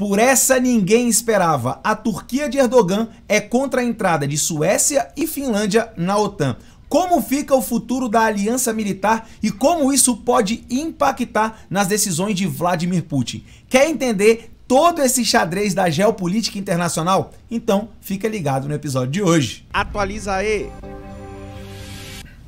Por essa ninguém esperava. A Turquia de Erdogan é contra a entrada de Suécia e Finlândia na OTAN. Como fica o futuro da aliança militar e como isso pode impactar nas decisões de Vladimir Putin? Quer entender todo esse xadrez da geopolítica internacional? Então fica ligado no episódio de hoje. Atualiza aí!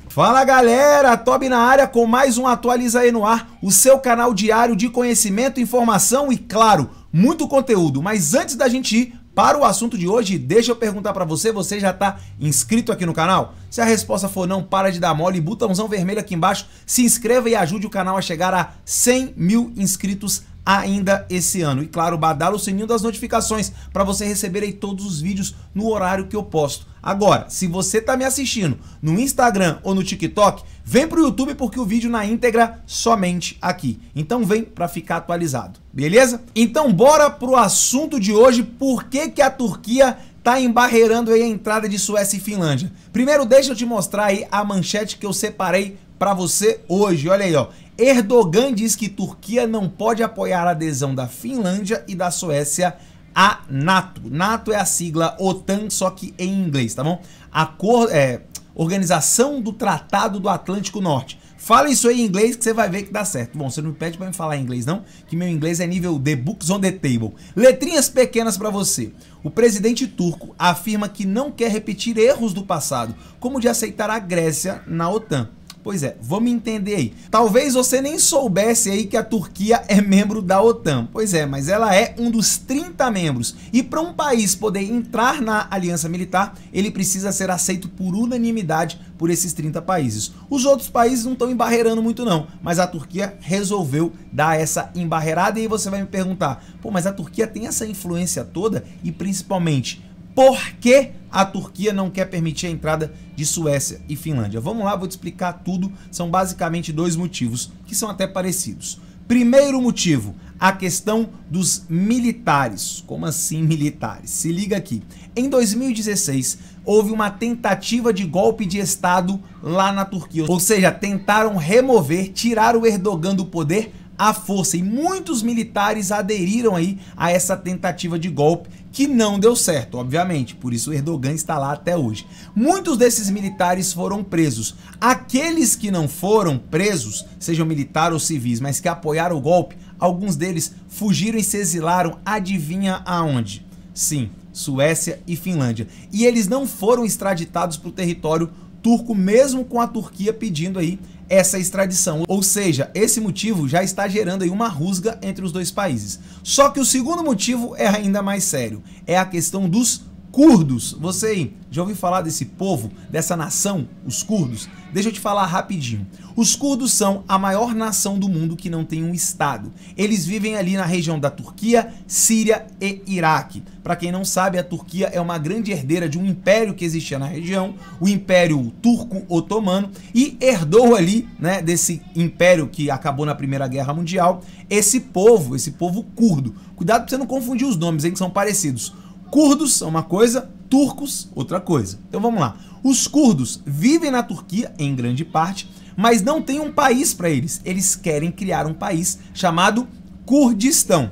Fala galera, Toby na área com mais um Atualiza aí no ar, o seu canal diário de conhecimento, informação e, claro, muito conteúdo, mas antes da gente ir para o assunto de hoje, deixa eu perguntar para você, você já está inscrito aqui no canal? Se a resposta for não, para de dar mole, botãozão vermelho aqui embaixo, se inscreva e ajude o canal a chegar a 100 mil inscritos ainda esse ano. E claro, badala o sininho das notificações para você receber aí todos os vídeos no horário que eu posto. Agora, se você está me assistindo no Instagram ou no TikTok, vem para o YouTube porque o vídeo na íntegra somente aqui. Então vem para ficar atualizado, beleza? Então bora pro assunto de hoje, por que, que a Turquia tá embarreirando aí a entrada de Suécia e Finlândia. Primeiro deixa eu te mostrar aí a manchete que eu separei para você hoje. Olha aí, ó. Erdogan diz que Turquia não pode apoiar a adesão da Finlândia e da Suécia à NATO. NATO é a sigla OTAN, só que em inglês, tá bom? Acordo, é, Organização do Tratado do Atlântico Norte. Fala isso aí em inglês que você vai ver que dá certo. Bom, você não me pede para me falar em inglês não, que meu inglês é nível The Books on the Table. Letrinhas pequenas para você. O presidente turco afirma que não quer repetir erros do passado, como de aceitar a Grécia na OTAN. Pois é, vamos entender aí. Talvez você nem soubesse aí que a Turquia é membro da OTAN. Pois é, mas ela é um dos 30 membros. E para um país poder entrar na aliança militar, ele precisa ser aceito por unanimidade por esses 30 países. Os outros países não estão embarreirando muito não, mas a Turquia resolveu dar essa embarreirada e aí você vai me perguntar, pô, mas a Turquia tem essa influência toda e principalmente por que a Turquia não quer permitir a entrada de Suécia e Finlândia. Vamos lá, vou te explicar tudo. São basicamente dois motivos que são até parecidos. Primeiro motivo, a questão dos militares. Como assim militares? Se liga aqui. Em 2016, houve uma tentativa de golpe de Estado lá na Turquia. Ou seja, tentaram remover, tirar o Erdogan do poder à força. E muitos militares aderiram aí a essa tentativa de golpe que não deu certo, obviamente, por isso Erdogan está lá até hoje. Muitos desses militares foram presos. Aqueles que não foram presos, sejam militares ou civis, mas que apoiaram o golpe, alguns deles fugiram e se exilaram, adivinha aonde? Sim, Suécia e Finlândia. E eles não foram extraditados para o território turco, mesmo com a Turquia pedindo aí essa extradição. Ou seja, esse motivo já está gerando aí uma rusga entre os dois países. Só que o segundo motivo é ainda mais sério, é a questão dos Curdos, você aí, já ouviu falar desse povo, dessa nação, os curdos? Deixa eu te falar rapidinho. Os curdos são a maior nação do mundo que não tem um estado. Eles vivem ali na região da Turquia, Síria e Iraque. Para quem não sabe, a Turquia é uma grande herdeira de um império que existia na região, o Império Turco Otomano, e herdou ali, né, desse império que acabou na Primeira Guerra Mundial, esse povo, esse povo curdo. Cuidado para você não confundir os nomes, hein, que são parecidos. Curdos são é uma coisa, turcos outra coisa. Então vamos lá. Os curdos vivem na Turquia, em grande parte, mas não tem um país para eles. Eles querem criar um país chamado Kurdistão.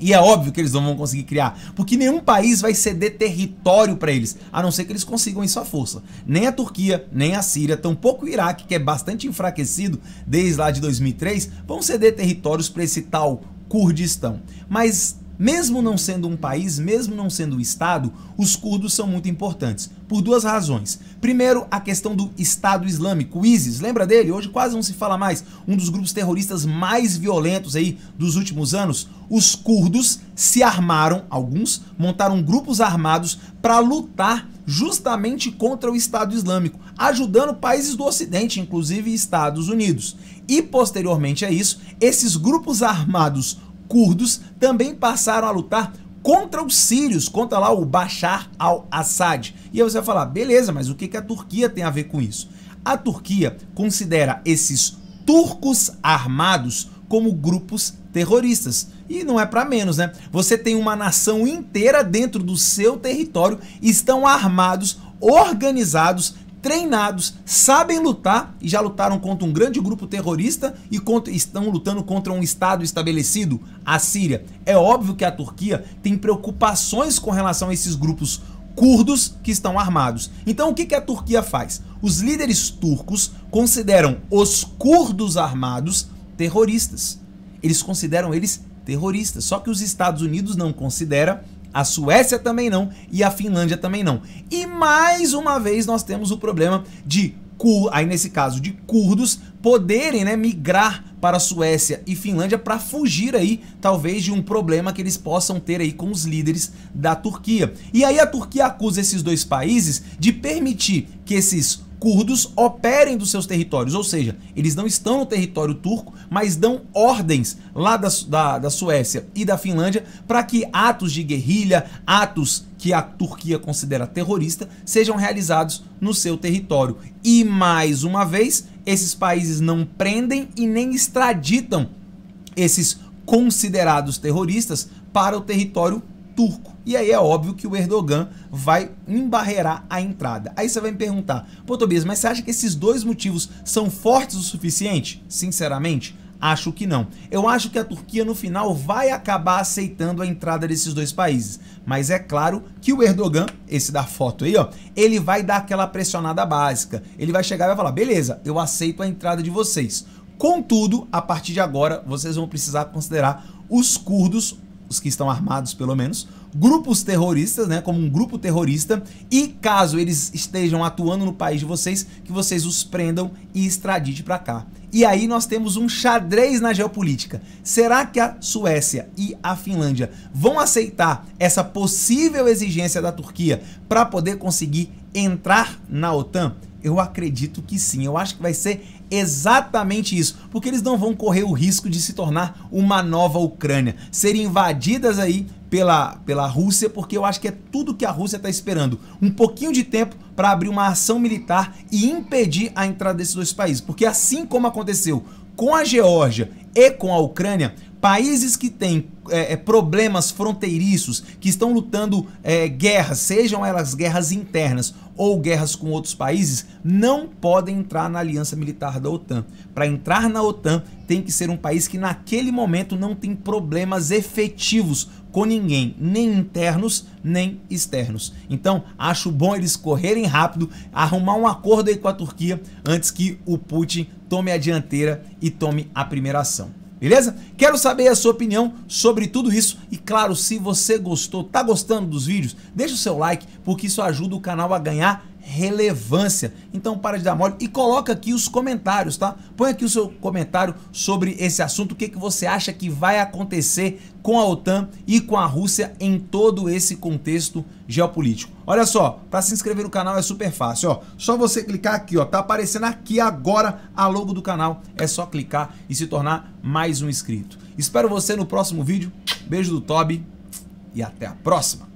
E é óbvio que eles não vão conseguir criar, porque nenhum país vai ceder território para eles, a não ser que eles consigam isso à força. Nem a Turquia, nem a Síria, tampouco o Iraque, que é bastante enfraquecido desde lá de 2003, vão ceder territórios para esse tal Kurdistão. Mas mesmo não sendo um país, mesmo não sendo um Estado, os curdos são muito importantes, por duas razões. Primeiro, a questão do Estado Islâmico, o ISIS, lembra dele? Hoje quase não se fala mais, um dos grupos terroristas mais violentos aí dos últimos anos. Os curdos se armaram, alguns, montaram grupos armados para lutar justamente contra o Estado Islâmico, ajudando países do Ocidente, inclusive Estados Unidos. E posteriormente a isso, esses grupos armados curdos também passaram a lutar contra os sírios, contra lá o Bashar al-Assad. E aí você vai falar, beleza, mas o que, que a Turquia tem a ver com isso? A Turquia considera esses turcos armados como grupos terroristas. E não é para menos, né? Você tem uma nação inteira dentro do seu território, estão armados, organizados treinados, sabem lutar e já lutaram contra um grande grupo terrorista e contra, estão lutando contra um Estado estabelecido, a Síria. É óbvio que a Turquia tem preocupações com relação a esses grupos curdos que estão armados. Então o que, que a Turquia faz? Os líderes turcos consideram os curdos armados terroristas. Eles consideram eles terroristas, só que os Estados Unidos não considera a Suécia também não e a Finlândia também não. E mais uma vez nós temos o problema de aí nesse caso de curdos poderem né, migrar para a Suécia e Finlândia para fugir aí talvez de um problema que eles possam ter aí com os líderes da Turquia. E aí a Turquia acusa esses dois países de permitir que esses curdos operem dos seus territórios, ou seja, eles não estão no território turco, mas dão ordens lá da, da, da Suécia e da Finlândia para que atos de guerrilha, atos que a Turquia considera terrorista, sejam realizados no seu território. E mais uma vez, esses países não prendem e nem extraditam esses considerados terroristas para o território turco. E aí é óbvio que o Erdogan vai embarrear a entrada. Aí você vai me perguntar, pô Tobias, mas você acha que esses dois motivos são fortes o suficiente? Sinceramente, Acho que não. Eu acho que a Turquia no final vai acabar aceitando a entrada desses dois países. Mas é claro que o Erdogan, esse da foto aí, ó, ele vai dar aquela pressionada básica. Ele vai chegar e vai falar: beleza, eu aceito a entrada de vocês. Contudo, a partir de agora, vocês vão precisar considerar os curdos os que estão armados pelo menos, grupos terroristas, né, como um grupo terrorista, e caso eles estejam atuando no país de vocês, que vocês os prendam e extradite para cá. E aí nós temos um xadrez na geopolítica. Será que a Suécia e a Finlândia vão aceitar essa possível exigência da Turquia para poder conseguir entrar na OTAN? Eu acredito que sim. Eu acho que vai ser Exatamente isso, porque eles não vão correr o risco de se tornar uma nova Ucrânia, serem invadidas aí pela, pela Rússia, porque eu acho que é tudo que a Rússia está esperando. Um pouquinho de tempo para abrir uma ação militar e impedir a entrada desses dois países. Porque assim como aconteceu com a Geórgia e com a Ucrânia, Países que têm é, é, problemas fronteiriços, que estão lutando é, guerras, sejam elas guerras internas ou guerras com outros países, não podem entrar na aliança militar da OTAN. Para entrar na OTAN, tem que ser um país que naquele momento não tem problemas efetivos com ninguém, nem internos, nem externos. Então, acho bom eles correrem rápido, arrumar um acordo aí com a Turquia antes que o Putin tome a dianteira e tome a primeira ação. Beleza? Quero saber a sua opinião sobre tudo isso e claro, se você gostou, tá gostando dos vídeos, deixa o seu like porque isso ajuda o canal a ganhar relevância. Então para de dar mole e coloca aqui os comentários, tá? Põe aqui o seu comentário sobre esse assunto, o que, que você acha que vai acontecer com a OTAN e com a Rússia em todo esse contexto geopolítico. Olha só, para se inscrever no canal é super fácil, ó. Só você clicar aqui, ó, tá aparecendo aqui agora a logo do canal. É só clicar e se tornar mais um inscrito. Espero você no próximo vídeo. Beijo do Toby e até a próxima.